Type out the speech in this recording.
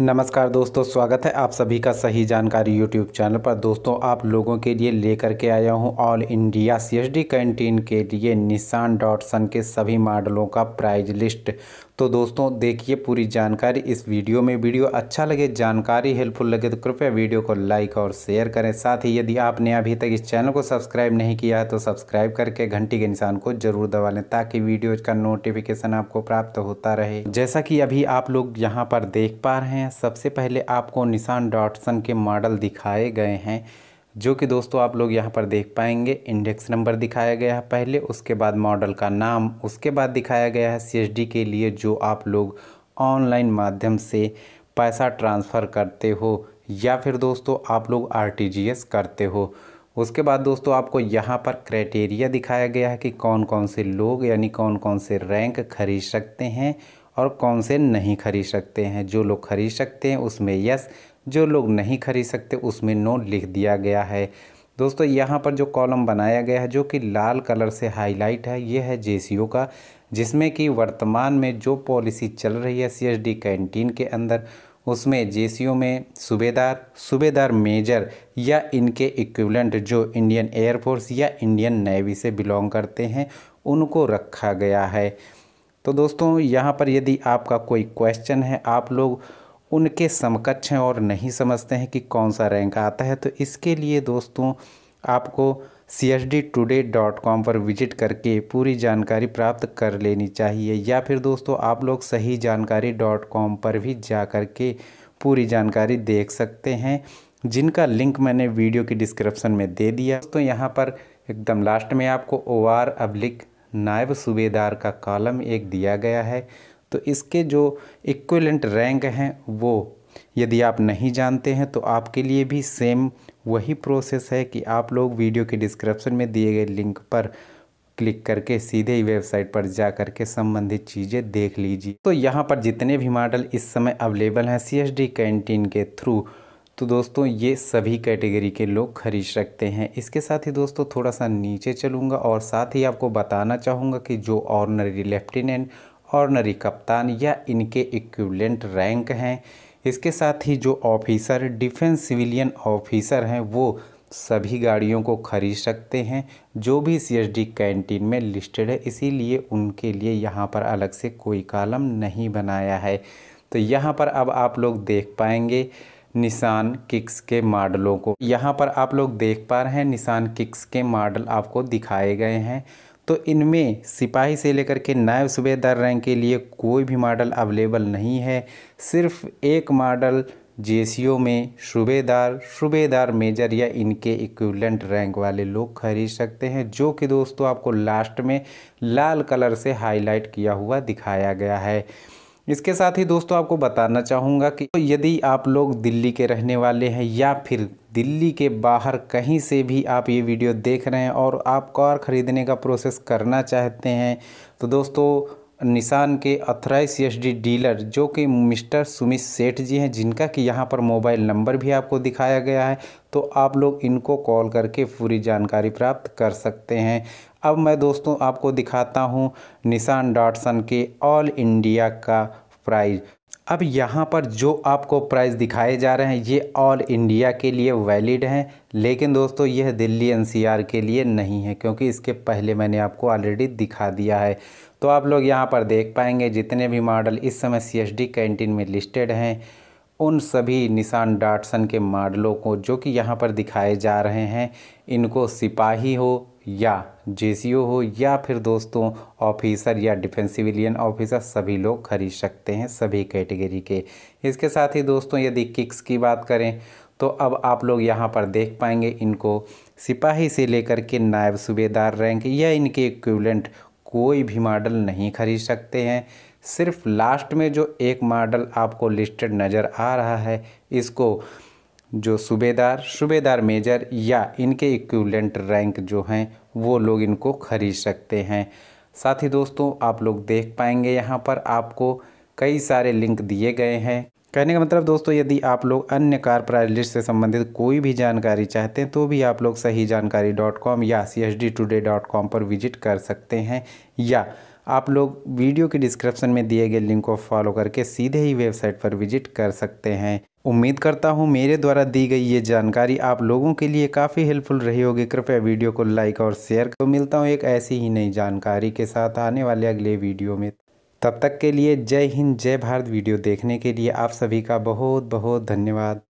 नमस्कार दोस्तों स्वागत है आप सभी का सही जानकारी यूट्यूब चैनल पर दोस्तों आप लोगों के लिए लेकर के आया हूं ऑल इंडिया डी कैंटीन के लिए निशान डॉट सन के सभी मॉडलों का प्राइज लिस्ट तो दोस्तों देखिए पूरी जानकारी इस वीडियो में वीडियो अच्छा लगे जानकारी हेल्पफुल लगे तो कृपया वीडियो को लाइक और शेयर करें साथ ही यदि आपने अभी तक इस चैनल को सब्सक्राइब नहीं किया है तो सब्सक्राइब करके घंटी के निशान को जरूर दबा लें ताकि वीडियो का नोटिफिकेशन आपको प्राप्त होता रहे जैसा कि अभी आप लोग यहाँ पर देख पा रहे हैं हैं सबसे पहले आपको निशान डॉटसन के मॉडल दिखाए गए हैं जो कि दोस्तों आप लोग यहाँ पर देख पाएंगे इंडेक्स नंबर दिखाया गया है पहले उसके बाद मॉडल का नाम उसके बाद दिखाया गया है सी के लिए जो आप लोग ऑनलाइन माध्यम से पैसा ट्रांसफ़र करते हो या फिर दोस्तों आप लोग आर करते हो उसके बाद दोस्तों आपको यहाँ पर क्राइटेरिया दिखाया गया है कि कौन कौन से लोग यानी कौन कौन से रैंक खरीद सकते हैं और कौन से नहीं खरीद सकते हैं जो लोग खरीद सकते हैं उसमें यस जो लोग नहीं खरीद सकते उसमें नो लिख दिया गया है दोस्तों यहाँ पर जो कॉलम बनाया गया है जो कि लाल कलर से हाईलाइट है ये है जे का जिसमें कि वर्तमान में जो पॉलिसी चल रही है सी कैंटीन के अंदर उसमें जे में सूबेदार सूबेदार मेजर या इनके इक्विवेलेंट जो इंडियन एयरफोर्स या इंडियन नेवी से बिलोंग करते हैं उनको रखा गया है तो दोस्तों यहाँ पर यदि आपका कोई क्वेश्चन है आप लोग उनके समकक्ष हैं और नहीं समझते हैं कि कौन सा रैंक आता है तो इसके लिए दोस्तों आपको C H D today dot com पर विजिट करके पूरी जानकारी प्राप्त कर लेनी चाहिए या फिर दोस्तों आप लोग सही जानकारी डॉट कॉम पर भी जा कर के पूरी जानकारी देख सकते हैं जिनका लिंक मैंने वीडियो की डिस्क्रिप्शन में दे दिया दोस्तों यहाँ पर एकदम लास्ट में आपको ओ आर अब्लिक नायब सूबेदार का कॉलम एक दिया गया है तो इसके जो इक्वलेंट रैंक हैं वो यदि आप नहीं जानते हैं तो आपके लिए भी सेम वही प्रोसेस है कि आप लोग वीडियो के डिस्क्रिप्शन में दिए गए लिंक पर क्लिक करके सीधे ही वेबसाइट पर जा करके संबंधित चीज़ें देख लीजिए तो यहाँ पर जितने भी मॉडल इस समय अवेलेबल हैं सी डी कैंटीन के थ्रू तो दोस्तों ये सभी कैटेगरी के लोग खरीद सकते हैं इसके साथ ही दोस्तों थोड़ा सा नीचे चलूँगा और साथ ही आपको बताना चाहूँगा कि जो ऑर्नरी लेफ्टिनेंट ऑर्नरी कप्तान या इनके इक्वलेंट रैंक हैं इसके साथ ही जो ऑफिसर डिफेंस सिविलियन ऑफिसर हैं वो सभी गाड़ियों को खरीद सकते हैं जो भी सीएसडी कैंटीन में लिस्टेड है इसीलिए उनके लिए यहाँ पर अलग से कोई कालम नहीं बनाया है तो यहाँ पर अब आप लोग देख पाएंगे निशान किक्स के मॉडलों को यहाँ पर आप लोग देख पा रहे हैं निशान किक्स के मॉडल आपको दिखाए गए हैं तो इनमें सिपाही से लेकर के नायब सूबेदार रैंक के लिए कोई भी मॉडल अवेलेबल नहीं है सिर्फ एक मॉडल जे में सूबेदार सूबेदार मेजर या इनके इक्विवेलेंट रैंक वाले लोग खरीद सकते हैं जो कि दोस्तों आपको लास्ट में लाल कलर से हाईलाइट किया हुआ दिखाया गया है इसके साथ ही दोस्तों आपको बताना चाहूँगा कि तो यदि आप लोग दिल्ली के रहने वाले हैं या फिर दिल्ली के बाहर कहीं से भी आप ये वीडियो देख रहे हैं और आप कार ख़रीदने का प्रोसेस करना चाहते हैं तो दोस्तों निशान के अथराइस एस डी डीलर जो कि मिस्टर सुमित सेठ जी हैं जिनका कि यहाँ पर मोबाइल नंबर भी आपको दिखाया गया है तो आप लोग इनको कॉल करके पूरी जानकारी प्राप्त कर सकते हैं अब मैं दोस्तों आपको दिखाता हूँ निशान डॉटसन के ऑल इंडिया का प्राइज़ अब यहाँ पर जो आपको प्राइस दिखाए जा रहे हैं ये ऑल इंडिया के लिए वैलिड हैं लेकिन दोस्तों यह दिल्ली एनसीआर के लिए नहीं है क्योंकि इसके पहले मैंने आपको ऑलरेडी दिखा दिया है तो आप लोग यहाँ पर देख पाएंगे जितने भी मॉडल इस समय सीएसडी कैंटीन में लिस्टेड हैं उन सभी निशान डाटसन के मॉडलों को जो कि यहाँ पर दिखाए जा रहे हैं इनको सिपाही हो या जे हो या फिर दोस्तों ऑफिसर या डिफेंस सिविलियन ऑफिसर सभी लोग खरीद सकते हैं सभी कैटेगरी के इसके साथ ही दोस्तों यदि किक्स की बात करें तो अब आप लोग यहाँ पर देख पाएंगे इनको सिपाही से लेकर के नायब सूबेदार रैंक या इनके इक्विवेलेंट कोई भी मॉडल नहीं खरीद सकते हैं सिर्फ लास्ट में जो एक मॉडल आपको लिस्टेड नज़र आ रहा है इसको जो सूबेदार सूबेदार मेजर या इनके इक्वलेंट रैंक जो हैं वो लोग इनको खरीद सकते हैं साथ ही दोस्तों आप लोग देख पाएंगे यहाँ पर आपको कई सारे लिंक दिए गए हैं कहने का मतलब दोस्तों यदि आप लोग अन्य कार प्रायलिस्ट से संबंधित कोई भी जानकारी चाहते हैं तो भी आप लोग सही जानकारी डॉट कॉम या C H D today dot com पर विजिट कर सकते हैं या आप लोग वीडियो के डिस्क्रिप्शन में दिए गए लिंक को फॉलो करके सीधे ही वेबसाइट पर विजिट कर सकते हैं उम्मीद करता हूँ मेरे द्वारा दी गई ये जानकारी आप लोगों के लिए काफ़ी हेल्पफुल रही होगी कृपया वीडियो को लाइक और शेयर तो मिलता हूँ एक ऐसी ही नई जानकारी के साथ आने वाले अगले वीडियो में तब तक के लिए जय हिंद जय भारत वीडियो देखने के लिए आप सभी का बहुत बहुत धन्यवाद